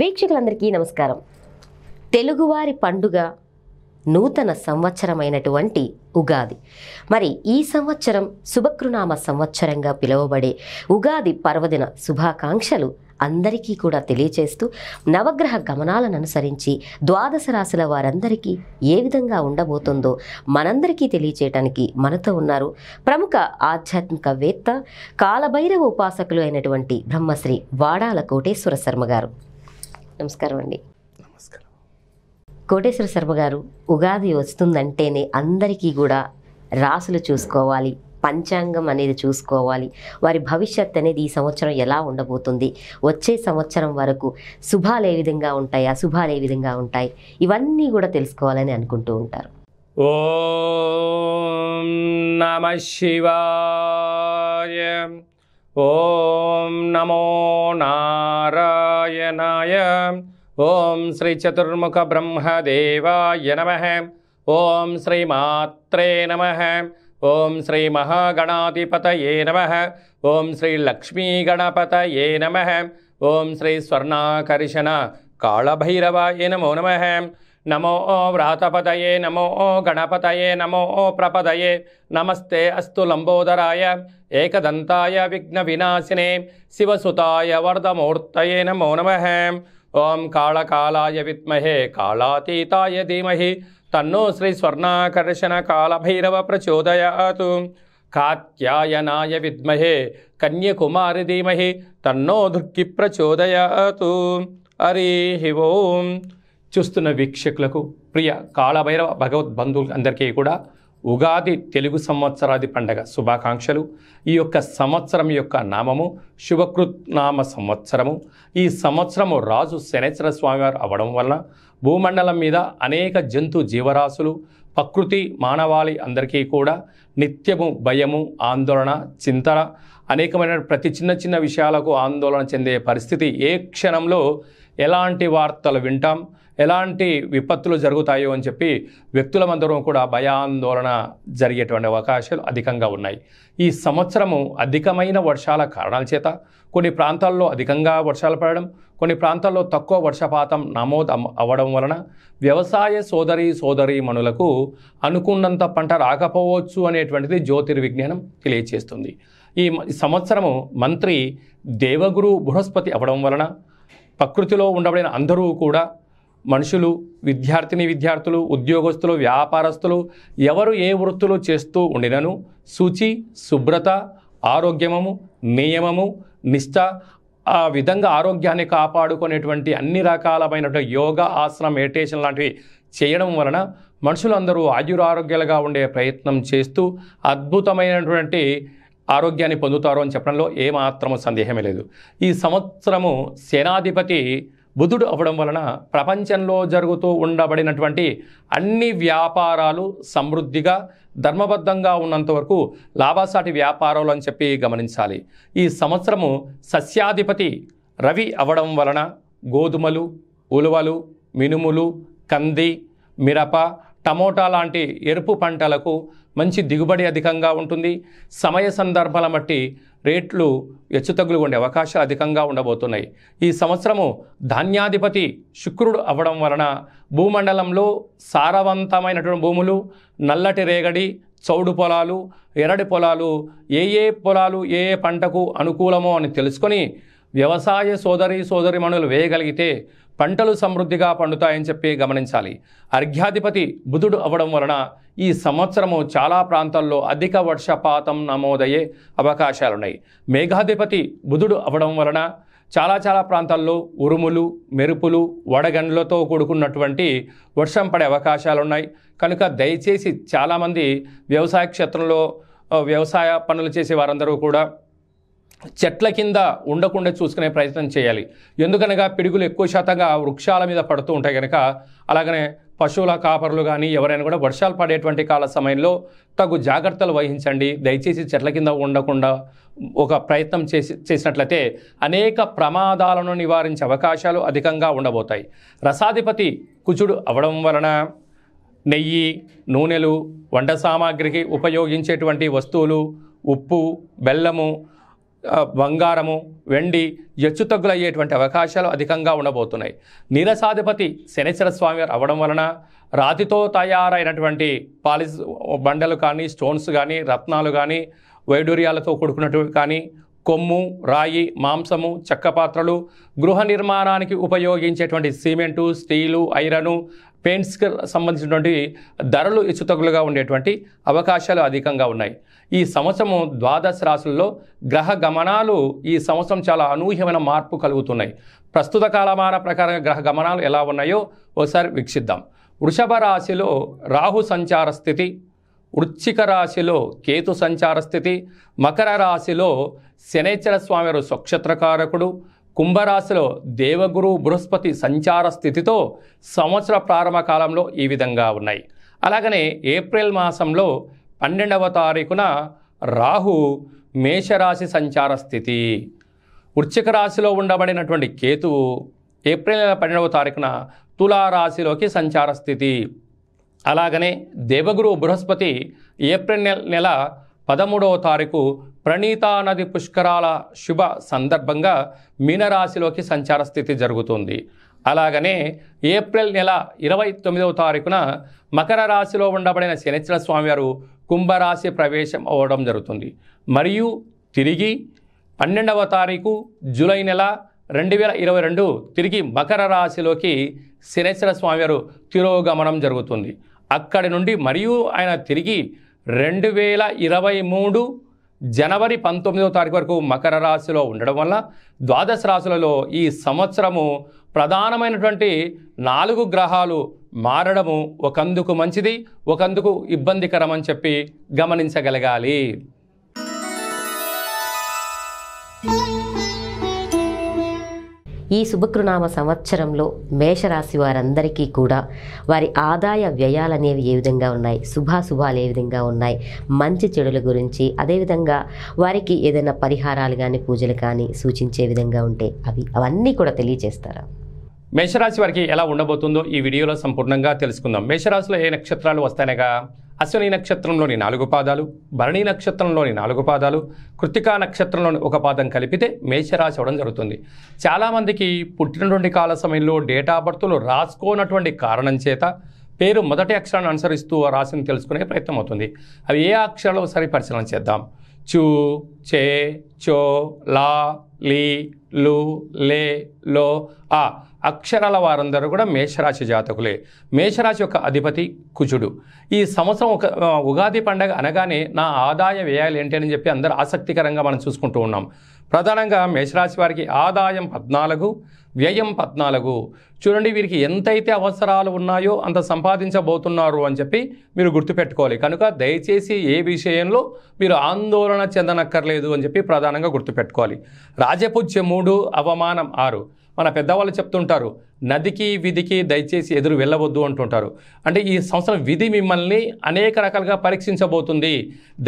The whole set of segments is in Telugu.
వీక్షకులందరికీ నమస్కారం తెలుగువారి పండుగ నూతన సంవత్సరమైనటువంటి ఉగాది మరి ఈ సంవత్సరం శుభకృనామ సంవత్సరంగా పిలువబడే ఉగాది పర్వదిన శుభాకాంక్షలు అందరికీ కూడా తెలియచేస్తూ నవగ్రహ గమనాలను అనుసరించి ద్వాదశ రాశుల వారందరికీ ఏ విధంగా ఉండబోతుందో మనందరికీ తెలియచేయటానికి మనతో ఉన్నారు ప్రముఖ ఆధ్యాత్మికవేత్త కాలభైరవ ఉపాసకులు అయినటువంటి బ్రహ్మశ్రీ వాడాల కోటేశ్వర శర్మ గారు నమస్కారం అండి కోటేశ్వర శర్మ గారు ఉగాది వస్తుందంటేనే అందరికీ కూడా రాసులు చూసుకోవాలి పంచాంగం అనేది చూసుకోవాలి వారి భవిష్యత్ అనేది ఈ సంవత్సరం ఎలా ఉండబోతుంది వచ్చే సంవత్సరం వరకు శుభాలు ఏ విధంగా ఉంటాయి అశుభాలు ఏ విధంగా ఉంటాయి ఇవన్నీ కూడా తెలుసుకోవాలని అనుకుంటూ ఉంటారు ఓ నమ శివాయ ఓం నమో నారాయణాయ ॐ श्रीचतुर्मुखब्रह्मदेवाय नमः ॐ श्रीमात्रे नमः ॐ श्रीमहागणाधिपतये नमः ॐ श्रीलक्ष्मीगणपतये नमः ॐ श्री कालभैरवाय नमो नमः नमो ॐ व्रातपदये नमो गणपतये नमो प्रपदये नमस्ते अस्तु लम्बोदराय एकदन्ताय विघ्नविनाशिने शिवसुताय वरदमूर्तये नमो नमः ఓం కాళకాలాయ విద్మహే కాళాతీతాయ ధీమహి తన్నో శ్రీ స్వర్ణాకర్షణ కాళభైరవ ప్రచోదయాతు కాత్యాయనాయ విద్మహే కన్యకుమారి ధీమహి తన్నో దుర్గి ప్రచోదయాతు హరి ఓం చూస్తున్న వీక్షకులకు ప్రియ కాళభైరవ భగవద్ అందరికీ కూడా ఉగాది తెలుగు సంవత్సరాది పండగ శుభాకాంక్షలు ఈ యొక్క సంవత్సరం యొక్క నామము శుభకృత్నామ సంవత్సరము ఈ సంవత్సరము రాజు శనేశ్వర స్వామివారు అవడం వలన భూమండలం మీద అనేక జంతు జీవరాశులు ప్రకృతి మానవాళి అందరికీ కూడా నిత్యము భయము ఆందోళన చింతన అనేకమైన ప్రతి చిన్న చిన్న విషయాలకు ఆందోళన చెందే పరిస్థితి ఏ క్షణంలో ఎలాంటి వార్తలు వింటాం ఎలాంటి విపత్తులు జరుగుతాయో అని చెప్పి వ్యక్తులమందరం కూడా భయాందోళన జరిగేటువంటి అవకాశాలు అధికంగా ఉన్నాయి ఈ సంవత్సరము అధికమైన వర్షాల కారణాల చేత కొన్ని ప్రాంతాల్లో అధికంగా వర్షాలు పడడం కొన్ని ప్రాంతాల్లో తక్కువ వర్షపాతం నమోదు అవ్వడం వలన వ్యవసాయ సోదరి సోదరి మనులకు అనుకున్నంత పంట రాకపోవచ్చు అనేటువంటిది జ్యోతిర్విజ్ఞానం తెలియచేస్తుంది ఈ సంవత్సరము మంత్రి దేవగురు బృహస్పతి అవ్వడం వలన ప్రకృతిలో ఉండబడిన అందరూ కూడా మనుషులు విద్యార్థిని విద్యార్థులు ఉద్యోగస్తులు వ్యాపారస్తులు ఎవరు ఏ వృత్తులు చేస్తూ ఉండినను శుచి శుభ్రత ఆరోగ్యమము నియమము నిష్ట ఆ విధంగా ఆరోగ్యాన్ని కాపాడుకునేటువంటి అన్ని రకాలమైనటువంటి యోగ ఆసనం మెడిటేషన్ లాంటివి చేయడం వలన మనుషులందరూ ఆయురారోగ్యాలుగా ఉండే ప్రయత్నం చేస్తూ అద్భుతమైనటువంటి ఆరోగ్యాన్ని పొందుతారు అని చెప్పడంలో ఏమాత్రము సందేహమే లేదు ఈ సంవత్సరము సేనాధిపతి బుధుడు అవ్వడం వలన ప్రపంచంలో జరుగుతూ ఉండబడినటువంటి అన్ని వ్యాపారాలు సమృద్ధిగా ధర్మబద్ధంగా ఉన్నంత వరకు లాభసాటి వ్యాపారాలు అని చెప్పి గమనించాలి ఈ సంవత్సరము సస్యాధిపతి రవి అవడం వలన గోధుమలు ఉలువలు మినుములు కంది మిరప టమోటా లాంటి ఎరుపు పంటలకు మంచి దిగుబడి అధికంగా ఉంటుంది సమయ సందర్భాల బట్టి రేట్లు హెచ్చుతగ్గులు ఉండే అవకాశాలు అధికంగా ఉండబోతున్నాయి ఈ సంవత్సరము ధాన్యాధిపతి శుక్రుడు అవ్వడం వలన భూమండలంలో సారవంతమైనటువంటి భూములు నల్లటి రేగడి చౌడు పొలాలు ఎరడి పొలాలు ఏ ఏ పొలాలు ఏ ఏ పంటకు అనుకూలమో అని తెలుసుకొని వ్యవసాయ సోదరి సోదరి మనులు వేయగలిగితే పంటలు సమృద్ధిగా పండుతాయని చెప్పి గమనించాలి అర్ఘ్యాధిపతి బుధుడు అవ్వడం వలన ఈ సంవత్సరము చాలా ప్రాంతాల్లో అధిక వర్షపాతం నమోదయ్యే అవకాశాలున్నాయి మేఘాధిపతి బుధుడు అవ్వడం వలన చాలా చాలా ప్రాంతాల్లో ఉరుములు మెరుపులు వడగండ్లతో కూడుకున్నటువంటి వర్షం పడే అవకాశాలున్నాయి కనుక దయచేసి చాలామంది వ్యవసాయ క్షేత్రంలో వ్యవసాయ పనులు చేసే వారందరూ కూడా చెట్ల కింద ఉండకుండా చూసుకునే ప్రయత్నం చేయాలి ఎందుకనగా పిడుగులు ఎక్కువ శాతంగా వృక్షాల మీద పడుతూ ఉంటాయి కనుక అలాగనే పశువుల కాపరులు కానీ ఎవరైనా కూడా వర్షాలు పడేటువంటి కాల సమయంలో తగు జాగ్రత్తలు వహించండి దయచేసి చెట్ల కింద ఉండకుండా ఒక ప్రయత్నం చేసి చేసినట్లయితే అనేక ప్రమాదాలను నివారించే అవకాశాలు అధికంగా ఉండబోతాయి రసాధిపతి కుచుడు అవడం వలన నెయ్యి నూనెలు వంట సామాగ్రికి ఉపయోగించేటువంటి వస్తువులు ఉప్పు బెల్లము బంగారము వెండి ఎచ్చుతగ్గులయ్యేటువంటి అవకాశాలు అధికంగా ఉండబోతున్నాయి నీరసాధిపతి శనిశ్వర స్వామి వారు అవ్వడం వలన రాతితో తయారైనటువంటి పాలిస్ బండలు కానీ స్టోన్స్ కానీ రత్నాలు కానీ వైడూర్యాలతో కూడుకున్నటువంటి కానీ కొమ్ము రాయి మాంసము చెక్క పాత్రలు గృహ నిర్మాణానికి ఉపయోగించేటువంటి సిమెంటు స్టీలు ఐరను పెయింట్స్కి సంబంధించినటువంటి ధరలు ఇచ్చుతగులుగా ఉండేటువంటి అవకాశాలు అధికంగా ఉన్నాయి ఈ సంవత్సరం ద్వాదశ రాశుల్లో గ్రహ గమనాలు ఈ సంవత్సరం చాలా అనూహ్యమైన మార్పు కలుగుతున్నాయి ప్రస్తుత కాలమాన ప్రకారంగా గ్రహ గమనాలు ఎలా ఉన్నాయో ఒకసారి వీక్షిద్దాం వృషభ రాశిలో రాహు సంచార స్థితి వృచ్చిక రాశిలో కేతు సంచార స్థితి మకర రాశిలో శనేశ్వర స్వామివారు స్వక్షత్రకారకుడు కుంభరాశిలో దేవగురు బృహస్పతి సంచార స్థితితో సంవత్సర ప్రారంభ కాలంలో ఈ విధంగా ఉన్నాయి అలాగనే ఏప్రిల్ మాసంలో పన్నెండవ తారీఖున రాహు మేషరాశి సంచార స్థితి వృశ్చిక రాశిలో ఉండబడినటువంటి కేతువు ఏప్రిల్ నెల పన్నెండవ తారీఖున తులారాశిలోకి సంచార స్థితి అలాగనే దేవగురు బృహస్పతి ఏప్రిల్ నెల పదమూడవ తారీఖు నది పుష్కరాల శుభ సందర్భంగా మీనరాశిలోకి సంచార స్థితి జరుగుతుంది అలాగనే ఏప్రిల్ నెల ఇరవై తొమ్మిదవ తారీఖున మకర రాశిలో ఉండబడిన శనిచర స్వామివారు కుంభరాశి ప్రవేశం అవ్వడం జరుగుతుంది మరియు తిరిగి పన్నెండవ తారీఖు జూలై నెల రెండు వేల ఇరవై రెండు తిరిగి మకర రాశిలోకి శనేశ్వర స్వామివారు తిరోగమనం జరుగుతుంది అక్కడి నుండి మరియు ఆయన తిరిగి రెండు వేల ఇరవై మూడు జనవరి పంతొమ్మిదవ తారీఖు వరకు మకర రాశిలో ఉండడం వల్ల ద్వాదశ రాశులలో ఈ సంవత్సరము ప్రధానమైనటువంటి నాలుగు గ్రహాలు మారడము ఒకందుకు మంచిది ఒకందుకు ఇబ్బందికరం అని చెప్పి గమనించగలగాలి ఈ శుభకృనామ సంవత్సరంలో మేషరాశి వారందరికీ కూడా వారి ఆదాయ వ్యయాలు అనేవి ఏ విధంగా ఉన్నాయి శుభాశుభాలు ఏ విధంగా ఉన్నాయి మంచి చెడుల గురించి అదేవిధంగా వారికి ఏదైనా పరిహారాలు కానీ పూజలు కానీ సూచించే విధంగా ఉంటే అవి అవన్నీ కూడా తెలియజేస్తారా మేషరాశి వారికి ఎలా ఉండబోతుందో ఈ వీడియోలో సంపూర్ణంగా తెలుసుకుందాం మేషరాశిలో ఏ నక్షత్రాలు వస్తాయనగా అశ్విని నక్షత్రంలోని నాలుగు పాదాలు భరణి నక్షత్రంలోని నాలుగు పాదాలు కృతికా నక్షత్రంలోని ఒక పాదం కలిపితే మేషరాశి అవడం జరుగుతుంది చాలామందికి పుట్టినటువంటి కాల సమయంలో డేటా బర్త్లు రాసుకోనటువంటి కారణం చేత పేరు మొదటి అక్షరాన్ని అనుసరిస్తూ రాశిని తెలుసుకునే ప్రయత్నం అవుతుంది అవి ఏ అక్షరాలు ఒకసారి పరిశీలన చేద్దాం చూ చే చో లా లీ లు లే లో ఆ అక్షరాల వారందరూ కూడా మేషరాశి జాతకులే మేషరాశి యొక్క అధిపతి కుజుడు ఈ సంవత్సరం ఒక ఉగాది పండగ అనగానే నా ఆదాయ వ్యయాలు ఏంటని చెప్పి అందరూ ఆసక్తికరంగా మనం చూసుకుంటూ ఉన్నాం ప్రధానంగా మేషరాశి వారికి ఆదాయం పద్నాలుగు వ్యయం పద్నాలుగు చూడండి వీరికి ఎంతైతే అవసరాలు ఉన్నాయో అంత సంపాదించబోతున్నారు అని చెప్పి మీరు గుర్తుపెట్టుకోవాలి కనుక దయచేసి ఏ విషయంలో మీరు ఆందోళన చెందనక్కర్లేదు అని చెప్పి ప్రధానంగా గుర్తుపెట్టుకోవాలి రాజపూజ్య మూడు అవమానం ఆరు మన పెద్దవాళ్ళు చెప్తుంటారు నదికి విధికి దయచేసి ఎదురు వెళ్ళవద్దు అంటుంటారు అంటే ఈ సంవత్సరం విధి మిమ్మల్ని అనేక రకాలుగా పరీక్షించబోతుంది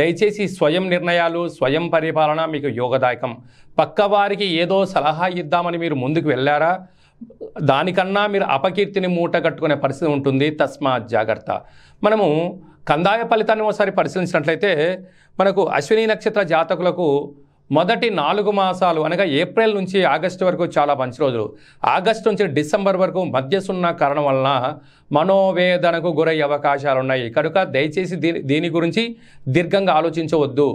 దయచేసి స్వయం నిర్ణయాలు స్వయం పరిపాలన మీకు యోగదాయకం పక్కవారికి ఏదో సలహా ఇద్దామని మీరు ముందుకు వెళ్ళారా దానికన్నా మీరు అపకీర్తిని మూట కట్టుకునే పరిస్థితి ఉంటుంది తస్మా జాగ్రత్త మనము కందాయ ఫలితాన్ని ఒకసారి పరిశీలించినట్లయితే మనకు అశ్విని నక్షత్ర జాతకులకు మొదటి నాలుగు మాసాలు అనగా ఏప్రిల్ నుంచి ఆగస్టు వరకు చాలా మంచి రోజులు ఆగస్టు నుంచి డిసెంబర్ వరకు మధ్యసున్న కారణం వలన మనోవేదనకు గురయ్యే అవకాశాలు ఉన్నాయి కనుక దయచేసి దీని దీని గురించి దీర్ఘంగా ఆలోచించవద్దు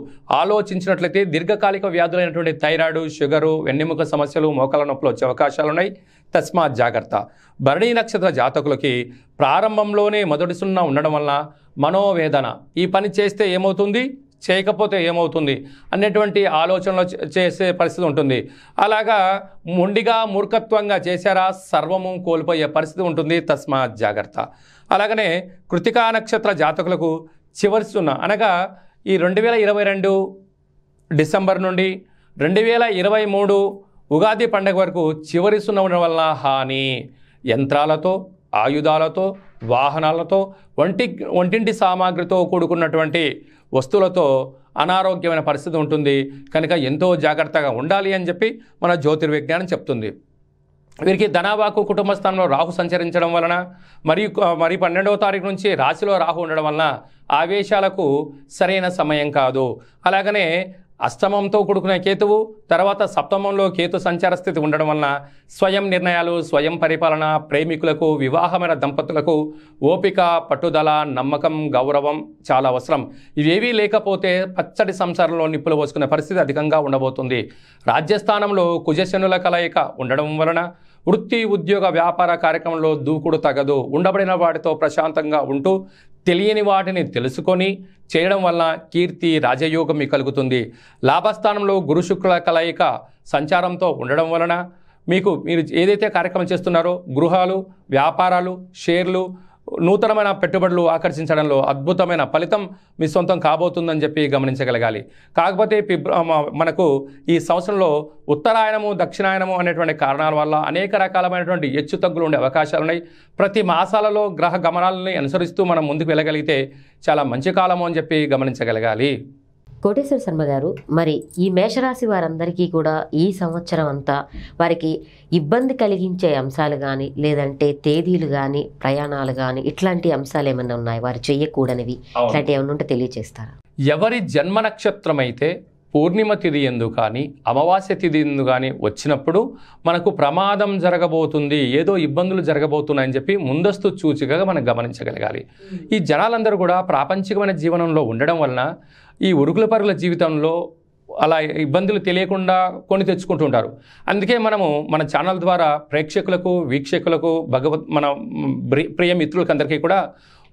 ఆలోచించినట్లయితే దీర్ఘకాలిక వ్యాధులైనటువంటి థైరాయిడ్ షుగరు వెన్నెముక సమస్యలు మోకాల నొప్పులు వచ్చే అవకాశాలు ఉన్నాయి తస్మాత్ జాగ్రత్త భరణీ నక్షత్ర జాతకులకి ప్రారంభంలోనే మొదటి సున్నా ఉండడం వలన మనోవేదన ఈ పని చేస్తే ఏమవుతుంది చేయకపోతే ఏమవుతుంది అనేటువంటి ఆలోచనలు చేసే పరిస్థితి ఉంటుంది అలాగా మొండిగా మూర్ఖత్వంగా చేశారా సర్వము కోల్పోయే పరిస్థితి ఉంటుంది తస్మా జాగ్రత్త అలాగనే కృతికా నక్షత్ర జాతకులకు చివరి సున్న అనగా ఈ రెండు వేల ఇరవై రెండు డిసెంబర్ నుండి రెండు వేల ఇరవై మూడు ఉగాది పండుగ వరకు చివరి సున్న ఉండడం వల్ల హాని యంత్రాలతో ఆయుధాలతో వాహనాలతో ఒంటి ఒంటింటి సామాగ్రితో కూడుకున్నటువంటి వస్తువులతో అనారోగ్యమైన పరిస్థితి ఉంటుంది కనుక ఎంతో జాగ్రత్తగా ఉండాలి అని చెప్పి మన జ్యోతిర్విజ్ఞానం చెప్తుంది వీరికి ధనాబాకు కుటుంబ స్థానంలో రాహు సంచరించడం వలన మరి మరి పన్నెండవ తారీఖు నుంచి రాశిలో రాహు ఉండడం వలన ఆవేశాలకు సరైన సమయం కాదు అలాగనే అష్టమంతో కూడుకున్న కేతువు తర్వాత సప్తమంలో కేతు సంచార స్థితి ఉండడం వలన స్వయం నిర్ణయాలు స్వయం పరిపాలన ప్రేమికులకు వివాహమైన దంపతులకు ఓపిక పట్టుదల నమ్మకం గౌరవం చాలా అవసరం ఇవేవీ లేకపోతే పచ్చడి సంసారంలో నిప్పులు పోసుకునే పరిస్థితి అధికంగా ఉండబోతుంది రాజ్యస్థానంలో కుజశనుల కలయిక ఉండడం వలన వృత్తి ఉద్యోగ వ్యాపార కార్యక్రమంలో దూకుడు తగదు ఉండబడిన వాటితో ప్రశాంతంగా ఉంటూ తెలియని వాటిని తెలుసుకొని చేయడం వల్ల కీర్తి రాజయోగం మీకు కలుగుతుంది లాభస్థానంలో గురు కలయిక సంచారంతో ఉండడం వలన మీకు మీరు ఏదైతే కార్యక్రమం చేస్తున్నారో గృహాలు వ్యాపారాలు షేర్లు నూతనమైన పెట్టుబడులు ఆకర్షించడంలో అద్భుతమైన ఫలితం మీ సొంతం కాబోతుందని చెప్పి గమనించగలగాలి కాకపోతే మనకు ఈ సంవత్సరంలో ఉత్తరాయణము దక్షిణాయనము అనేటువంటి కారణాల వల్ల అనేక రకాలమైనటువంటి హెచ్చు తగ్గులు ఉండే అవకాశాలు ఉన్నాయి ప్రతి మాసాలలో గ్రహ గమనాలని అనుసరిస్తూ మనం ముందుకు వెళ్ళగలిగితే చాలా మంచి కాలము అని చెప్పి గమనించగలగాలి కోటేశ్వర శర్మ గారు మరి ఈ మేషరాశి వారందరికీ కూడా ఈ సంవత్సరం అంతా వారికి ఇబ్బంది కలిగించే అంశాలు కానీ లేదంటే తేదీలు కానీ ప్రయాణాలు కానీ ఇట్లాంటి అంశాలు ఏమైనా ఉన్నాయి వారు చేయకూడనివి ఇట్లాంటి ఏమైనా ఉంటే తెలియచేస్తారా ఎవరి జన్మ నక్షత్రం అయితే పూర్ణిమ తిథి ఎందు కానీ అమావాస్య తిథి ఎందు కానీ వచ్చినప్పుడు మనకు ప్రమాదం జరగబోతుంది ఏదో ఇబ్బందులు జరగబోతున్నాయని చెప్పి ముందస్తు సూచికగా మనం గమనించగలగాలి ఈ జనాలందరూ కూడా ప్రాపంచికమైన జీవనంలో ఉండడం వలన ఈ ఉరుకులపరుల జీవితంలో అలా ఇబ్బందులు తెలియకుండా కొని తెచ్చుకుంటుంటారు అందుకే మనము మన ఛానల్ ద్వారా ప్రేక్షకులకు వీక్షకులకు భగవత్ మన ప్రియ మిత్రులకు అందరికీ కూడా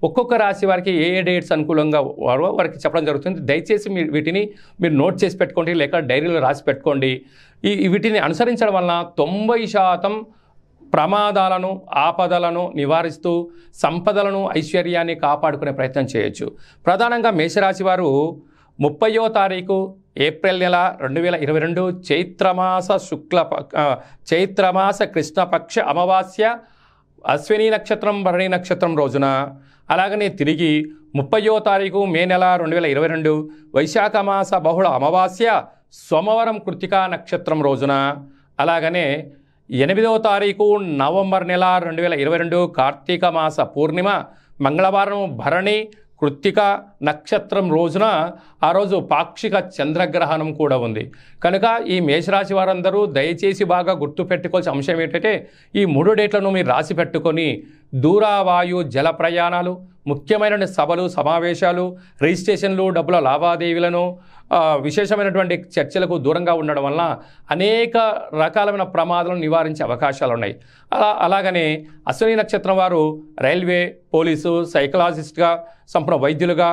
ఒక్కొక్క రాశి వారికి ఏ ఏ డేట్స్ అనుకూలంగా వారికి చెప్పడం జరుగుతుంది దయచేసి మీ వీటిని మీరు నోట్ చేసి పెట్టుకోండి లేక డైరీలో రాసి పెట్టుకోండి ఈ వీటిని అనుసరించడం వలన తొంభై శాతం ప్రమాదాలను ఆపదలను నివారిస్తూ సంపదలను ఐశ్వర్యాన్ని కాపాడుకునే ప్రయత్నం చేయొచ్చు ప్రధానంగా మేషరాశి వారు ముప్పయో తారీఖు ఏప్రిల్ నెల రెండు వేల ఇరవై రెండు చైత్రమాస శుక్ల చైత్రమాస కృష్ణపక్ష అమావాస్య అశ్విని నక్షత్రం భరణి నక్షత్రం రోజున అలాగనే తిరిగి ముప్పయో తారీఖు మే నెల రెండు వేల ఇరవై రెండు వైశాఖ మాస బహుళ అమావాస్య సోమవారం కృతికా నక్షత్రం రోజున అలాగనే ఎనిమిదవ తారీఖు నవంబర్ నెల రెండు వేల ఇరవై రెండు కార్తీక మాస పూర్ణిమ మంగళవారం భరణి కృత్తిక నక్షత్రం రోజున ఆ రోజు పాక్షిక చంద్రగ్రహణం కూడా ఉంది కనుక ఈ మేషరాశి వారందరూ దయచేసి బాగా గుర్తుపెట్టుకోవాల్సిన అంశం ఏంటంటే ఈ మూడు డేట్లను మీరు రాసి పెట్టుకొని దూరావాయు జల ప్రయాణాలు ముఖ్యమైన సభలు సమావేశాలు రిజిస్ట్రేషన్లు డబ్బుల లావాదేవీలను విశేషమైనటువంటి చర్చలకు దూరంగా ఉండడం వల్ల అనేక రకాలైన ప్రమాదాలను నివారించే అవకాశాలు ఉన్నాయి అలా అలాగనే అశ్విని నక్షత్రం వారు రైల్వే పోలీసు సైకలాజిస్ట్గా సంపూర్ణ వైద్యులుగా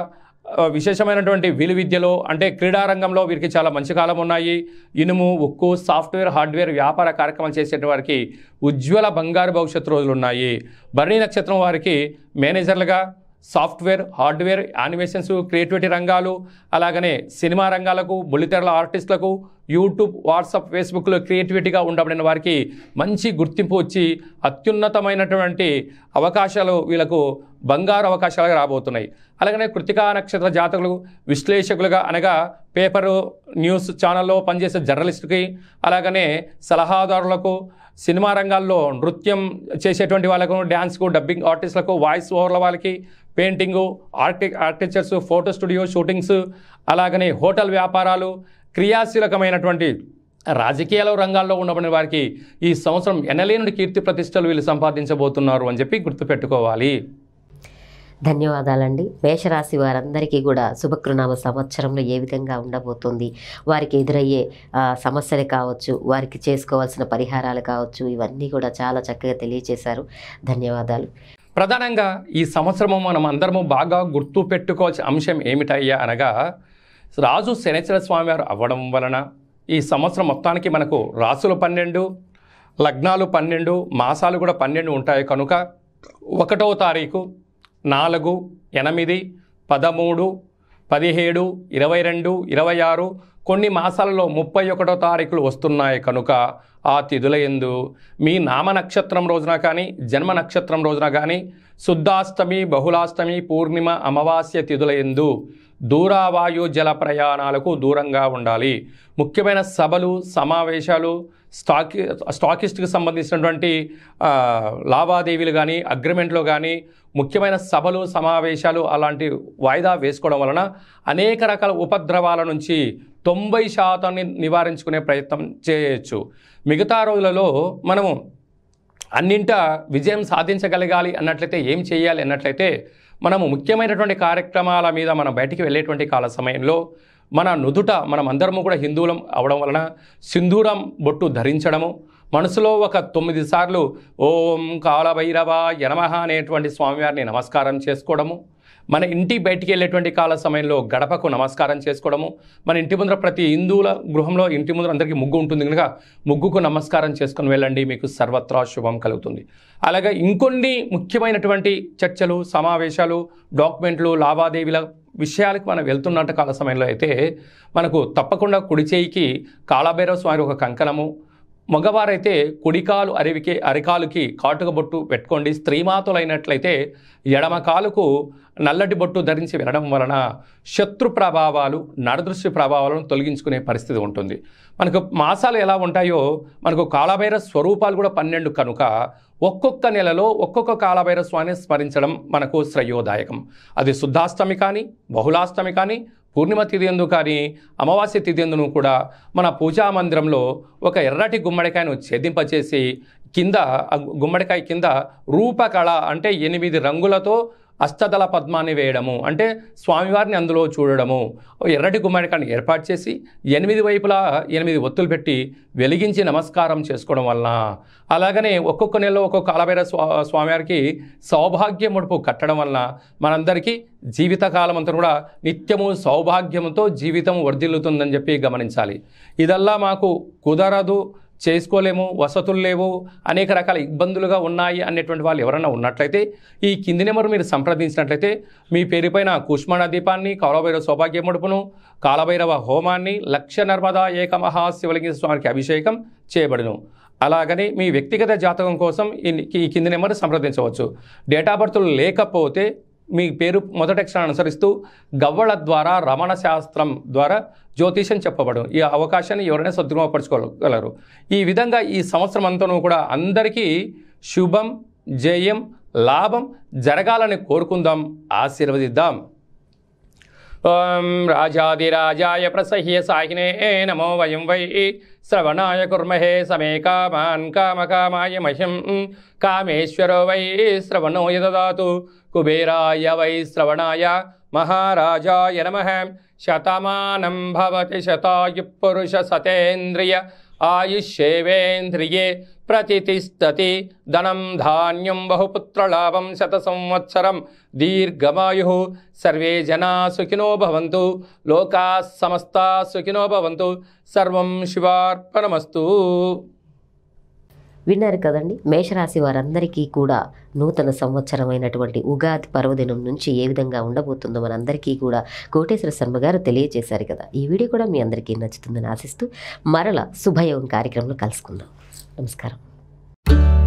విశేషమైనటువంటి విలు విద్యలో అంటే క్రీడారంగంలో వీరికి చాలా మంచి కాలం ఉన్నాయి ఇనుము ఉక్కు సాఫ్ట్వేర్ హార్డ్వేర్ వ్యాపార కార్యక్రమాలు చేసే వారికి ఉజ్వల బంగారు భవిష్యత్తు రోజులు ఉన్నాయి భరణి నక్షత్రం వారికి మేనేజర్లుగా సాఫ్ట్వేర్ హార్డ్వేర్ యానిమేషన్స్ క్రియేటివిటీ రంగాలు అలాగనే సినిమా రంగాలకు బుల్లితెరల ఆర్టిస్టులకు యూట్యూబ్ వాట్సాప్ ఫేస్బుక్లో క్రియేటివిటీగా ఉండబడిన వారికి మంచి గుర్తింపు వచ్చి అత్యున్నతమైనటువంటి అవకాశాలు వీళ్ళకు బంగారు అవకాశాలుగా రాబోతున్నాయి అలాగనే కృతికా నక్షత్ర జాతకులు విశ్లేషకులుగా అనగా పేపరు న్యూస్ ఛానల్లో పనిచేసే జర్నలిస్టుకి అలాగనే సలహాదారులకు సినిమా రంగాల్లో నృత్యం చేసేటువంటి వాళ్ళకు డ్యాన్స్కు డబ్బింగ్ ఆర్టిస్టులకు వాయిస్ ఓవర్ల వాళ్ళకి పెయింటింగు ఆర్కి ఆర్కిటెక్చర్స్ ఫోటో స్టూడియో షూటింగ్స్ అలాగనే హోటల్ వ్యాపారాలు క్రియాశీలకమైనటువంటి రాజకీయాల రంగాల్లో ఉండబడిన వారికి ఈ సంవత్సరం ఎనలేనుడి కీర్తి ప్రతిష్టలు వీళ్ళు సంపాదించబోతున్నారు అని చెప్పి గుర్తుపెట్టుకోవాలి ధన్యవాదాలండి మేషరాశి వారందరికీ కూడా శుభకృనామ సంవత్సరంలో ఏ విధంగా ఉండబోతుంది వారికి ఎదురయ్యే సమస్యలు కావచ్చు వారికి చేసుకోవాల్సిన పరిహారాలు కావచ్చు ఇవన్నీ కూడా చాలా చక్కగా తెలియజేశారు ధన్యవాదాలు ప్రధానంగా ఈ సంవత్సరము మనం అందరము బాగా గుర్తు పెట్టుకోవాల్సిన అంశం ఏమిటయ్యా అనగా రాజు శనేశ్వర స్వామివారు అవ్వడం వలన ఈ సంవత్సరం మొత్తానికి మనకు రాసులు పన్నెండు లగ్నాలు పన్నెండు మాసాలు కూడా పన్నెండు ఉంటాయి కనుక ఒకటో తారీఖు నాలుగు ఎనిమిది పదమూడు పదిహేడు ఇరవై రెండు ఇరవై ఆరు కొన్ని మాసాలలో ముప్పై ఒకటో తారీఖులు వస్తున్నాయి కనుక ఆ తిథుల ఎందు మీ నామ నక్షత్రం రోజున కానీ జన్మ నక్షత్రం రోజున కానీ శుద్ధాష్టమి బహుళాష్టమి పూర్ణిమ అమావాస్య తిథుల ఎందు దూరావాయు జల ప్రయాణాలకు దూరంగా ఉండాలి ముఖ్యమైన సభలు సమావేశాలు స్టాక్ స్టాకిస్ట్కి సంబంధించినటువంటి లావాదేవీలు కానీ అగ్రిమెంట్లు కానీ ముఖ్యమైన సభలు సమావేశాలు అలాంటి వాయిదా వేసుకోవడం వలన అనేక రకాల ఉపద్రవాల నుంచి తొంభై శాతాన్ని నివారించుకునే ప్రయత్నం చేయొచ్చు మిగతా రోజులలో మనము అన్నింట విజయం సాధించగలగాలి అన్నట్లయితే ఏం చేయాలి అన్నట్లయితే మనము ముఖ్యమైనటువంటి కార్యక్రమాల మీద మనం బయటికి వెళ్ళేటువంటి కాల సమయంలో మన నుదుట మనం అందరము కూడా హిందువులం అవడం వలన సింధూరం బొట్టు ధరించడము మనసులో ఒక తొమ్మిది సార్లు ఓం కాలభైరవ యనమహ అనేటువంటి స్వామివారిని నమస్కారం చేసుకోవడము మన ఇంటి బయటికి వెళ్ళేటువంటి కాల సమయంలో గడపకు నమస్కారం చేసుకోవడము మన ఇంటి ముందర ప్రతి హిందువుల గృహంలో ఇంటి ముందర అందరికీ ముగ్గు ఉంటుంది కనుక ముగ్గుకు నమస్కారం చేసుకుని వెళ్ళండి మీకు సర్వత్రా శుభం కలుగుతుంది అలాగే ఇంకొన్ని ముఖ్యమైనటువంటి చర్చలు సమావేశాలు డాక్యుమెంట్లు లావాదేవీల విషయాలకు మనం వెళ్తున్నట్టు కాల సమయంలో అయితే మనకు తప్పకుండా కుడి చేయికి కాళభైరవ స్వామి ఒక కంకణము మగవారైతే కుడికాలు అరివికి అరికాలుకి కాటుక బొట్టు పెట్టుకోండి స్త్రీమాతులైనట్లయితే ఎడమ కాలుకు నల్లటి బొట్టు ధరించి వెళ్ళడం వలన శత్రు ప్రభావాలు నడదృశ్య ప్రభావాలను తొలగించుకునే పరిస్థితి ఉంటుంది మనకు మాసాలు ఎలా ఉంటాయో మనకు కాలభైర స్వరూపాలు కూడా పన్నెండు కనుక ఒక్కొక్క నెలలో ఒక్కొక్క కాలభైరస్వాన్ని స్మరించడం మనకు శ్రేయోదాయకం అది శుద్ధాష్టమి కానీ బహుళాష్టమి కానీ పూర్ణిమ ఎందు కానీ అమావాస్య ఎందును కూడా మన పూజా మందిరంలో ఒక ఎర్రటి గుమ్మడికాయను ఛేదింపచేసి కింద గుమ్మడికాయ కింద రూపకళ అంటే ఎనిమిది రంగులతో అష్టదళ పద్మాన్ని వేయడము అంటే స్వామివారిని అందులో చూడడము ఎర్రటి గుమ్మడికాన్ని ఏర్పాటు చేసి ఎనిమిది వైపులా ఎనిమిది ఒత్తులు పెట్టి వెలిగించి నమస్కారం చేసుకోవడం వలన అలాగనే ఒక్కొక్క నెలలో ఒక్కొక్క కాలభైర స్వా స్వామివారికి సౌభాగ్య ముడుపు కట్టడం వలన మనందరికీ జీవితకాలం అంతా కూడా నిత్యము సౌభాగ్యంతో జీవితం వర్ధిల్లుతుందని చెప్పి గమనించాలి ఇదల్లా మాకు కుదరదు చేసుకోలేము వసతులు లేవు అనేక రకాల ఇబ్బందులుగా ఉన్నాయి అనేటువంటి వాళ్ళు ఎవరైనా ఉన్నట్లయితే ఈ కింది నెంబర్ మీరు సంప్రదించినట్లయితే మీ పేరుపైన కుష్మాణ దీపాన్ని కాలభైరవ సౌభాగ్య ముడుపును కాలభైరవ హోమాన్ని లక్ష నర్మదా ఏకమహా శివలింగ స్వామికి అభిషేకం చేయబడును అలాగని మీ వ్యక్తిగత జాతకం కోసం ఈ కింది నెంబర్ సంప్రదించవచ్చు డేట్ ఆఫ్ బర్త్లు లేకపోతే మీ పేరు మొదటి అక్షరాన్ని అనుసరిస్తూ గవ్వళ ద్వారా రమణ శాస్త్రం ద్వారా జ్యోతిష్యం చెప్పబడు ఈ అవకాశాన్ని ఎవరైనా సద్వినియోగపరచుకోగలరు ఈ విధంగా ఈ సంవత్సరం అంతా కూడా అందరికీ శుభం జయం లాభం జరగాలని కోరుకుందాం ఆశీర్వదిద్దాం ఓం రాజాదిరాజాయ ప్రసహ్య సాహినే నమో వయం వై శ్రవణాయ కుర్మహే సమే కామాన్ కామకామాయ మహిం కామేశ్వరో వై శ్రవణోయ దాతు కుబేరాయ వై శ్రవణాయ మహారాజాయ నమ శతమానం భవతి శతాయుపురుష సతేంద్రియ ఆయుష్యేవేంద్రియే ప్రతిష్టతి ధనం ధాన్యం బహుపుత్రలాభం శత సంవత్సరం దీర్ఘమాయు సర్వే జనా సుఖినో భవంతు లోకా సమస్త సుఖినో భవంతు సర్వం శివార్పణమస్తు విన్నారు కదండి మేషరాశి వారందరికీ కూడా నూతన సంవత్సరమైనటువంటి ఉగాది పర్వదినం నుంచి ఏ విధంగా ఉండబోతుందో మనందరికీ కూడా కోటేశ్వర శర్మ గారు తెలియజేశారు కదా ఈ వీడియో కూడా మీ అందరికీ నచ్చుతుందని ఆశిస్తూ మరల శుభయోగం కార్యక్రమంలో కలుసుకుందాం నమస్కారం